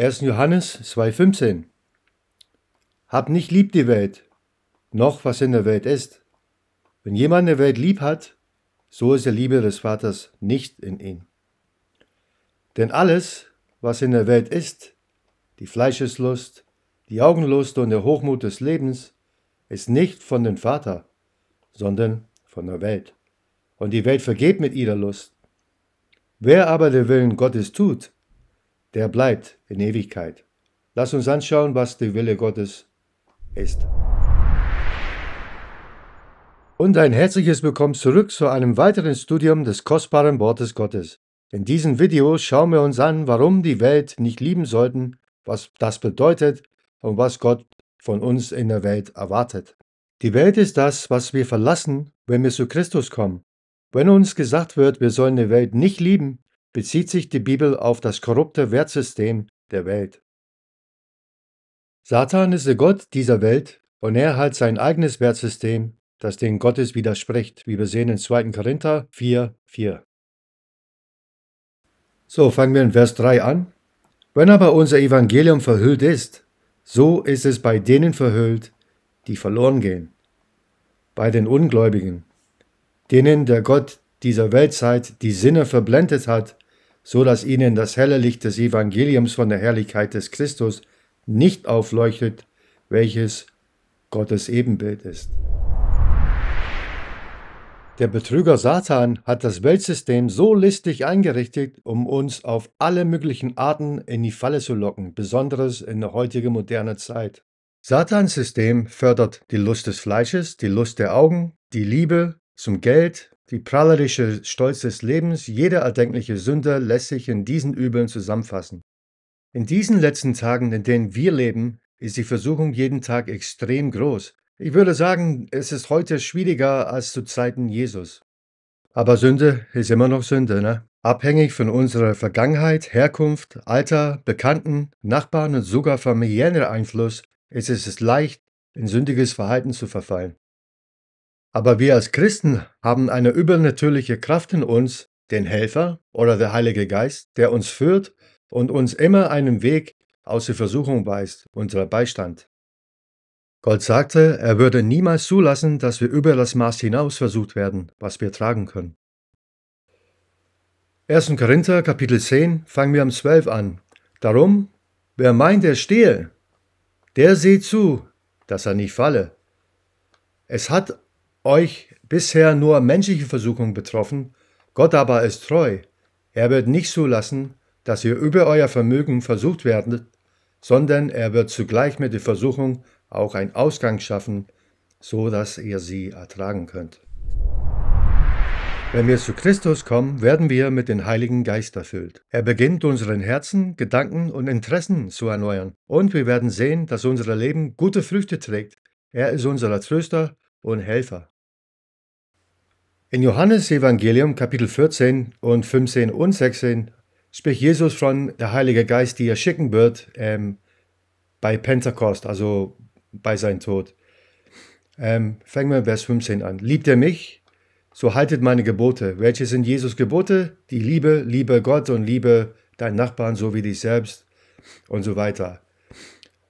1. Johannes 2,15 Hab nicht lieb die Welt, noch was in der Welt ist. Wenn jemand der Welt lieb hat, so ist der Liebe des Vaters nicht in ihm. Denn alles, was in der Welt ist, die Fleischeslust, die Augenlust und der Hochmut des Lebens, ist nicht von dem Vater, sondern von der Welt. Und die Welt vergeht mit ihrer Lust. Wer aber den Willen Gottes tut, der bleibt in Ewigkeit. Lass uns anschauen, was der Wille Gottes ist. Und ein herzliches Willkommen zurück zu einem weiteren Studium des kostbaren Wortes Gottes. In diesem Video schauen wir uns an, warum die Welt nicht lieben sollten, was das bedeutet und was Gott von uns in der Welt erwartet. Die Welt ist das, was wir verlassen, wenn wir zu Christus kommen. Wenn uns gesagt wird, wir sollen die Welt nicht lieben, bezieht sich die Bibel auf das korrupte Wertsystem der Welt. Satan ist der Gott dieser Welt und er hat sein eigenes Wertsystem, das den Gottes widerspricht, wie wir sehen in 2. Korinther 4, 4. So fangen wir in Vers 3 an. Wenn aber unser Evangelium verhüllt ist, so ist es bei denen verhüllt, die verloren gehen, bei den Ungläubigen, denen der Gott dieser Weltzeit die Sinne verblendet hat, so dass ihnen das helle Licht des Evangeliums von der Herrlichkeit des Christus nicht aufleuchtet, welches Gottes Ebenbild ist. Der Betrüger Satan hat das Weltsystem so listig eingerichtet, um uns auf alle möglichen Arten in die Falle zu locken, besonders in der heutigen modernen Zeit. Satans System fördert die Lust des Fleisches, die Lust der Augen, die Liebe zum Geld, die prahlerische Stolz des Lebens, jeder erdenkliche Sünder lässt sich in diesen Übeln zusammenfassen. In diesen letzten Tagen, in denen wir leben, ist die Versuchung jeden Tag extrem groß. Ich würde sagen, es ist heute schwieriger als zu Zeiten Jesus. Aber Sünde ist immer noch Sünde, ne? Abhängig von unserer Vergangenheit, Herkunft, Alter, Bekannten, Nachbarn und sogar familiären Einfluss ist es leicht, in sündiges Verhalten zu verfallen. Aber wir als Christen haben eine übernatürliche Kraft in uns, den Helfer oder der Heilige Geist, der uns führt und uns immer einen Weg aus der Versuchung weist, unser Beistand. Gott sagte, er würde niemals zulassen, dass wir über das Maß hinaus versucht werden, was wir tragen können. 1. Korinther Kapitel 10 fangen wir am 12 an. Darum, wer meint, er stehe, der seht zu, dass er nicht falle. Es hat euch bisher nur menschliche Versuchung betroffen, Gott aber ist treu. Er wird nicht zulassen, dass ihr über euer Vermögen versucht werdet, sondern er wird zugleich mit der Versuchung auch einen Ausgang schaffen, so dass ihr sie ertragen könnt. Wenn wir zu Christus kommen, werden wir mit dem Heiligen Geist erfüllt. Er beginnt unseren Herzen, Gedanken und Interessen zu erneuern. Und wir werden sehen, dass unser Leben gute Früchte trägt. Er ist unser Tröster und Helfer. In Johannes Evangelium Kapitel 14 und 15 und 16 spricht Jesus von der Heilige Geist, die er schicken wird ähm, bei Pentecost, also bei seinem Tod. Ähm, fangen wir Vers 15 an. Liebt er mich, so haltet meine Gebote. Welche sind Jesus Gebote? Die Liebe, liebe Gott und liebe deinen Nachbarn so wie dich selbst und so weiter.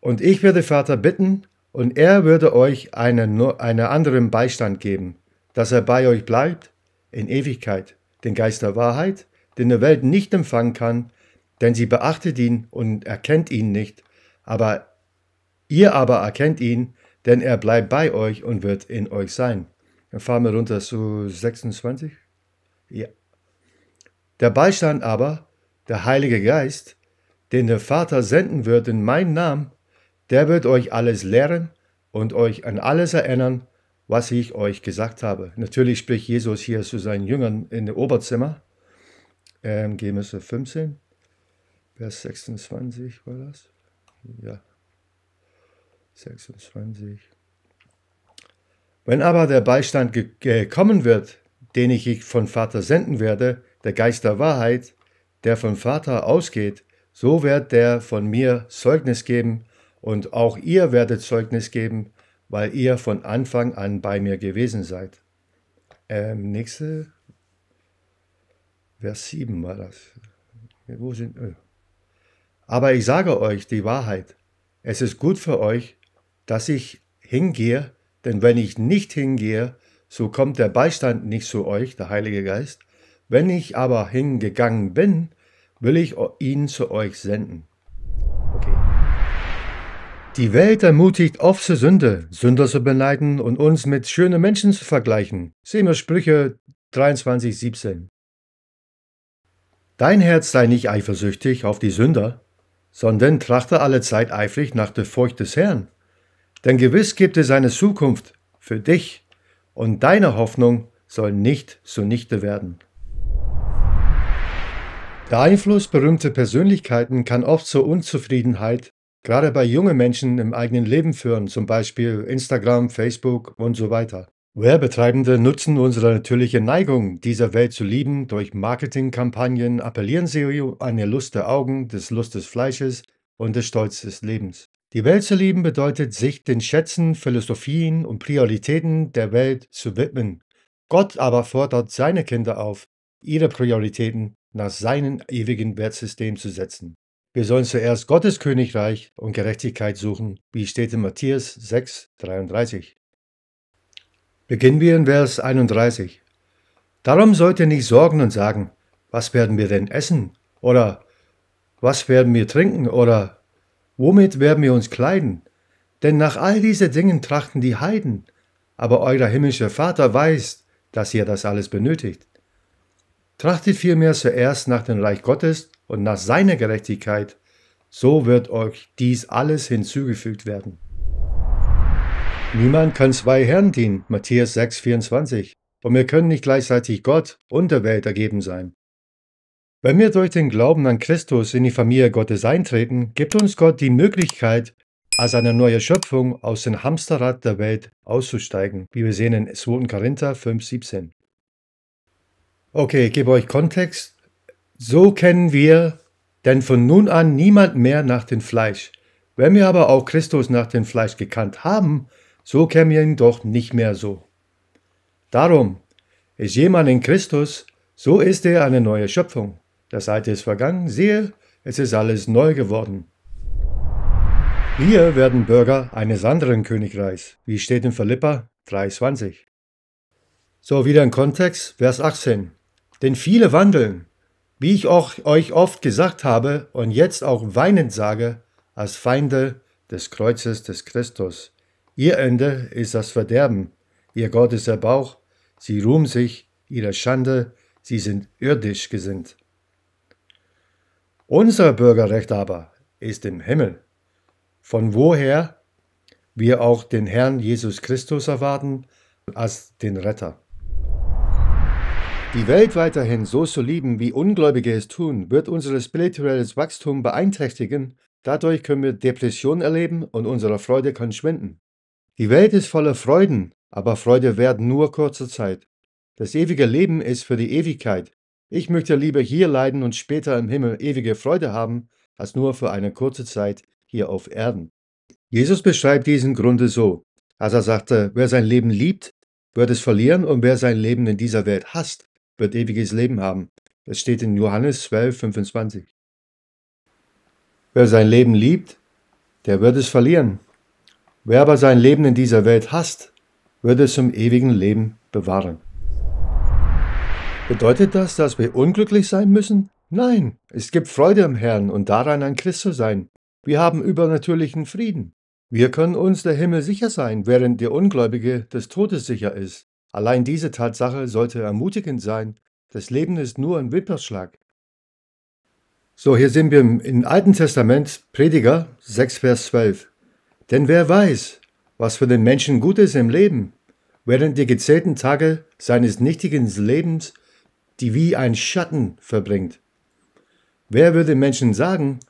Und ich werde Vater bitten, und er würde euch einen, einen anderen Beistand geben, dass er bei euch bleibt in Ewigkeit, den Geist der Wahrheit, den die Welt nicht empfangen kann, denn sie beachtet ihn und erkennt ihn nicht, aber ihr aber erkennt ihn, denn er bleibt bei euch und wird in euch sein. Dann fahren wir runter zu 26. Ja. Der Beistand aber, der Heilige Geist, den der Vater senden wird in meinem Namen, der wird euch alles lehren und euch an alles erinnern, was ich euch gesagt habe. Natürlich spricht Jesus hier zu seinen Jüngern in dem Oberzimmer. Ähm, Genesis 15, Vers 26 war das. Ja, 26. Wenn aber der Beistand gekommen äh, wird, den ich von Vater senden werde, der Geist der Wahrheit, der von Vater ausgeht, so wird der von mir Zeugnis geben, und auch ihr werdet Zeugnis geben, weil ihr von Anfang an bei mir gewesen seid. Ähm, nächste, Vers 7 war das. Wo sind, öh. Aber ich sage euch die Wahrheit. Es ist gut für euch, dass ich hingehe, denn wenn ich nicht hingehe, so kommt der Beistand nicht zu euch, der Heilige Geist. Wenn ich aber hingegangen bin, will ich ihn zu euch senden. Die Welt ermutigt oft zur Sünde, Sünder zu beneiden und uns mit schönen Menschen zu vergleichen. Sehen wir Sprüche 23, 17. Dein Herz sei nicht eifersüchtig auf die Sünder, sondern trachte alle Zeit eifrig nach der Furcht des Herrn. Denn gewiss gibt es eine Zukunft für dich und deine Hoffnung soll nicht zunichte werden. Der Einfluss berühmter Persönlichkeiten kann oft zur Unzufriedenheit gerade bei jungen Menschen im eigenen Leben führen, zum Beispiel Instagram, Facebook und so weiter. Werbetreibende nutzen unsere natürliche Neigung, dieser Welt zu lieben, durch Marketingkampagnen appellieren sie an die Lust der Augen, des Lust des Fleisches und des Stolz des Lebens. Die Welt zu lieben bedeutet, sich den Schätzen, Philosophien und Prioritäten der Welt zu widmen. Gott aber fordert seine Kinder auf, ihre Prioritäten nach seinem ewigen Wertsystem zu setzen. Wir sollen zuerst Gottes Königreich und Gerechtigkeit suchen, wie steht in Matthäus 6, 33. Beginnen wir in Vers 31. Darum sollt ihr nicht sorgen und sagen, was werden wir denn essen? Oder was werden wir trinken? Oder womit werden wir uns kleiden? Denn nach all diesen Dingen trachten die Heiden. Aber euer himmlischer Vater weiß, dass ihr das alles benötigt. Trachtet vielmehr zuerst nach dem Reich Gottes und nach seiner Gerechtigkeit, so wird euch dies alles hinzugefügt werden. Niemand kann zwei Herren dienen, Matthäus 6,24. Und wir können nicht gleichzeitig Gott und der Welt ergeben sein. Wenn wir durch den Glauben an Christus in die Familie Gottes eintreten, gibt uns Gott die Möglichkeit, als eine neue Schöpfung aus dem Hamsterrad der Welt auszusteigen, wie wir sehen in 2. Korinther 5,17. Okay, ich gebe euch Kontext so kennen wir denn von nun an niemand mehr nach dem Fleisch. Wenn wir aber auch Christus nach dem Fleisch gekannt haben, so kennen wir ihn doch nicht mehr so. Darum, ist jemand in Christus, so ist er eine neue Schöpfung. Das Alte ist vergangen, siehe, es ist alles neu geworden. Wir werden Bürger eines anderen Königreichs, wie steht in Philippa 3,20. So, wieder ein Kontext, Vers 18. Denn viele wandeln, wie ich auch euch oft gesagt habe und jetzt auch weinend sage, als Feinde des Kreuzes des Christus. Ihr Ende ist das Verderben, ihr Gott ist der Bauch, sie ruhen sich ihrer Schande, sie sind irdisch gesinnt. Unser Bürgerrecht aber ist im Himmel, von woher wir auch den Herrn Jesus Christus erwarten als den Retter. Die Welt weiterhin so zu lieben, wie Ungläubige es tun, wird unser spirituelles Wachstum beeinträchtigen, dadurch können wir Depressionen erleben und unsere Freude kann schwinden. Die Welt ist voller Freuden, aber Freude währt nur kurze Zeit. Das ewige Leben ist für die Ewigkeit. Ich möchte lieber hier leiden und später im Himmel ewige Freude haben, als nur für eine kurze Zeit hier auf Erden. Jesus beschreibt diesen Grunde so, als er sagte, wer sein Leben liebt, wird es verlieren und wer sein Leben in dieser Welt hasst, wird ewiges Leben haben. Das steht in Johannes 12, 25. Wer sein Leben liebt, der wird es verlieren. Wer aber sein Leben in dieser Welt hasst, wird es zum ewigen Leben bewahren. Bedeutet das, dass wir unglücklich sein müssen? Nein, es gibt Freude im Herrn und daran ein Christ zu sein. Wir haben übernatürlichen Frieden. Wir können uns der Himmel sicher sein, während der Ungläubige des Todes sicher ist. Allein diese Tatsache sollte ermutigend sein. Das Leben ist nur ein Wipperschlag. So, hier sind wir im, Alten Testament, Prediger 6, Vers 12. Denn wer weiß, was für den Menschen gut ist im Leben, während die gezählten Tage seines nichtigen Lebens, die wie ein Schatten verbringt. Wer würde Menschen sagen,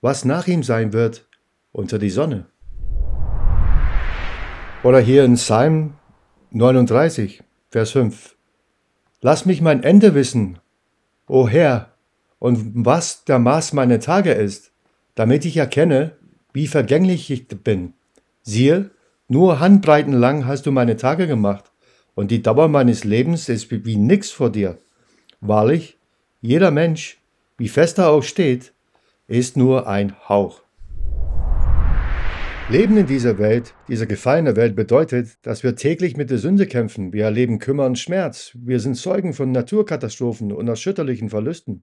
was nach ihm sein wird unter die Sonne? Oder hier in Psalm 39, Vers 5. Lass mich mein Ende wissen, o Herr, und was der Maß meiner Tage ist, damit ich erkenne, wie vergänglich ich bin. Siehe, nur Handbreiten lang hast du meine Tage gemacht, und die Dauer meines Lebens ist wie nix vor dir. Wahrlich, jeder Mensch, wie fest er auch steht, ist nur ein Hauch. Leben in dieser Welt, dieser gefallenen Welt bedeutet, dass wir täglich mit der Sünde kämpfen. Wir erleben Kümmer und Schmerz. Wir sind Zeugen von Naturkatastrophen und erschütterlichen Verlusten.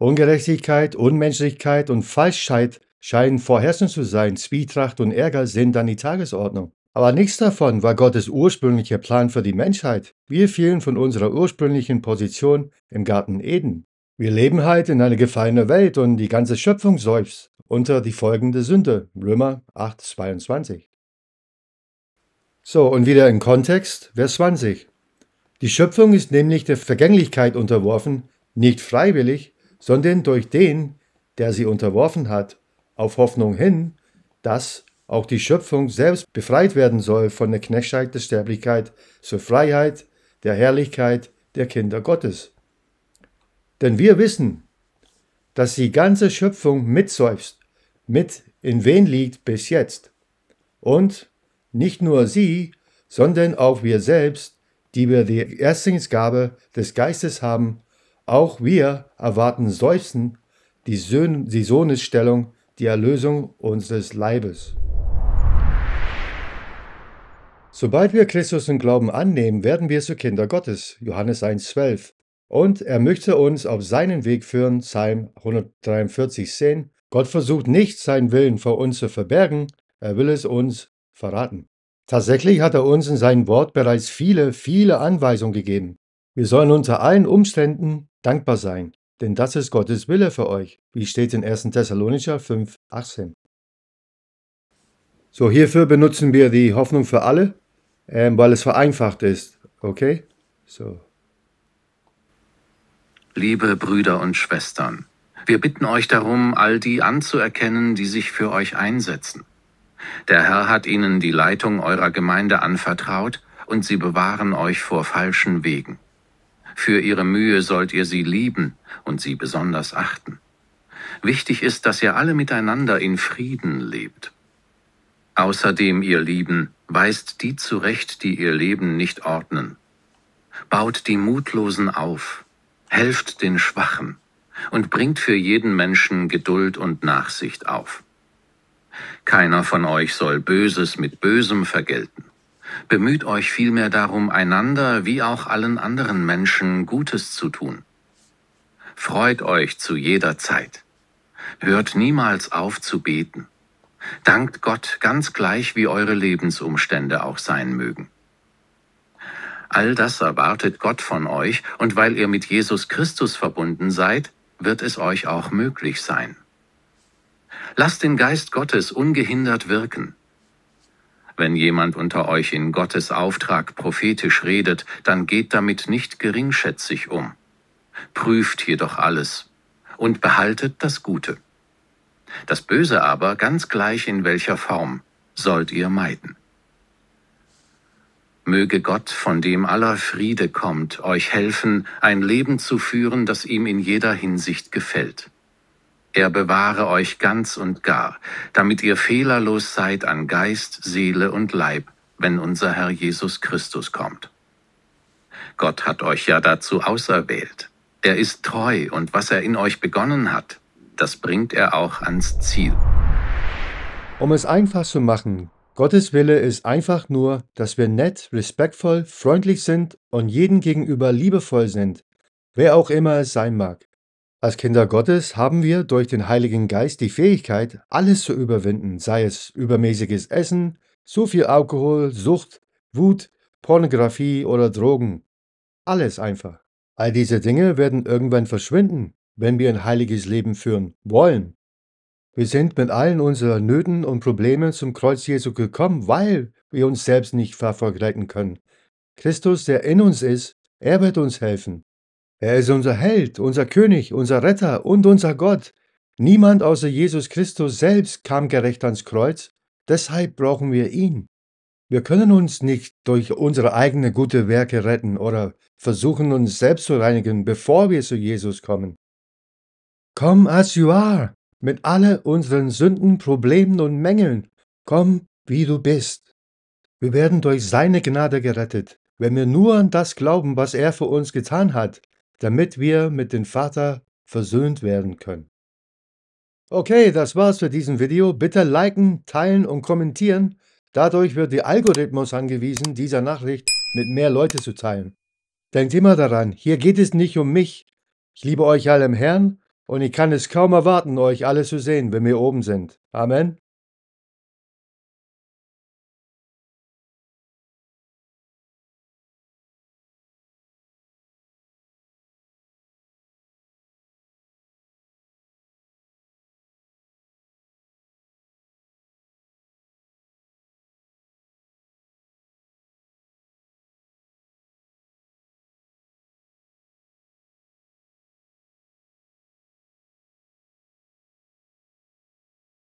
Ungerechtigkeit, Unmenschlichkeit und Falschheit scheinen vorherrschend zu sein. Zwietracht und Ärger sind an die Tagesordnung. Aber nichts davon war Gottes ursprünglicher Plan für die Menschheit. Wir fielen von unserer ursprünglichen Position im Garten Eden. Wir leben halt in einer gefallenen Welt und die ganze Schöpfung seufzt unter die folgende Sünde. Römer 8, 22. So, und wieder im Kontext, Vers 20. Die Schöpfung ist nämlich der Vergänglichkeit unterworfen, nicht freiwillig, sondern durch den, der sie unterworfen hat, auf Hoffnung hin, dass auch die Schöpfung selbst befreit werden soll von der Knechtschaft der Sterblichkeit zur Freiheit, der Herrlichkeit der Kinder Gottes. Denn wir wissen, dass die ganze Schöpfung mitseufzt, mit in wen liegt bis jetzt. Und nicht nur sie, sondern auch wir selbst, die wir die Erstlingsgabe des Geistes haben, auch wir erwarten Seufzen, die, Söhn, die Sohnesstellung, die Erlösung unseres Leibes. Sobald wir Christus im Glauben annehmen, werden wir zu Kinder Gottes. Johannes 1,12. Und er möchte uns auf seinen Weg führen, Psalm 143 143,10. Gott versucht nicht, seinen Willen vor uns zu verbergen, er will es uns verraten. Tatsächlich hat er uns in seinem Wort bereits viele, viele Anweisungen gegeben. Wir sollen unter allen Umständen dankbar sein, denn das ist Gottes Wille für euch, wie steht in 1. Thessalonicher 5, 18. So, hierfür benutzen wir die Hoffnung für alle, ähm, weil es vereinfacht ist. Okay? So liebe Brüder und Schwestern, wir bitten euch darum, all die anzuerkennen, die sich für euch einsetzen. Der Herr hat ihnen die Leitung eurer Gemeinde anvertraut, und sie bewahren euch vor falschen Wegen. Für ihre Mühe sollt ihr sie lieben und sie besonders achten. Wichtig ist, dass ihr alle miteinander in Frieden lebt. Außerdem, ihr Lieben, weist die zurecht, die ihr Leben nicht ordnen. Baut die Mutlosen auf, helft den Schwachen und bringt für jeden Menschen Geduld und Nachsicht auf. Keiner von euch soll Böses mit Bösem vergelten. Bemüht euch vielmehr darum, einander wie auch allen anderen Menschen Gutes zu tun. Freut euch zu jeder Zeit. Hört niemals auf zu beten. Dankt Gott ganz gleich, wie eure Lebensumstände auch sein mögen. All das erwartet Gott von euch, und weil ihr mit Jesus Christus verbunden seid, wird es euch auch möglich sein. Lasst den Geist Gottes ungehindert wirken. Wenn jemand unter euch in Gottes Auftrag prophetisch redet, dann geht damit nicht geringschätzig um. Prüft jedoch alles und behaltet das Gute. Das Böse aber, ganz gleich in welcher Form, sollt ihr meiden. Möge Gott, von dem aller Friede kommt, euch helfen, ein Leben zu führen, das ihm in jeder Hinsicht gefällt. Er bewahre euch ganz und gar, damit ihr fehlerlos seid an Geist, Seele und Leib, wenn unser Herr Jesus Christus kommt. Gott hat euch ja dazu auserwählt. Er ist treu und was er in euch begonnen hat, das bringt er auch ans Ziel. Um es einfach zu machen, Gottes Wille ist einfach nur, dass wir nett, respektvoll, freundlich sind und jedem gegenüber liebevoll sind, wer auch immer es sein mag. Als Kinder Gottes haben wir durch den Heiligen Geist die Fähigkeit, alles zu überwinden, sei es übermäßiges Essen, zu viel Alkohol, Sucht, Wut, Pornografie oder Drogen. Alles einfach. All diese Dinge werden irgendwann verschwinden, wenn wir ein heiliges Leben führen wollen. Wir sind mit allen unseren Nöten und Problemen zum Kreuz Jesu gekommen, weil wir uns selbst nicht vervollretten können. Christus, der in uns ist, er wird uns helfen. Er ist unser Held, unser König, unser Retter und unser Gott. Niemand außer Jesus Christus selbst kam gerecht ans Kreuz, deshalb brauchen wir ihn. Wir können uns nicht durch unsere eigenen guten Werke retten oder versuchen uns selbst zu reinigen, bevor wir zu Jesus kommen. Come as you are, mit all unseren Sünden, Problemen und Mängeln. Komm, wie du bist. Wir werden durch seine Gnade gerettet, wenn wir nur an das glauben, was er für uns getan hat, damit wir mit dem Vater versöhnt werden können. Okay, das war's für diesen Video. Bitte liken, teilen und kommentieren. Dadurch wird der Algorithmus angewiesen, dieser Nachricht mit mehr Leute zu teilen. Denkt immer daran, hier geht es nicht um mich. Ich liebe euch alle im Herrn und ich kann es kaum erwarten, euch alle zu sehen, wenn wir oben sind. Amen.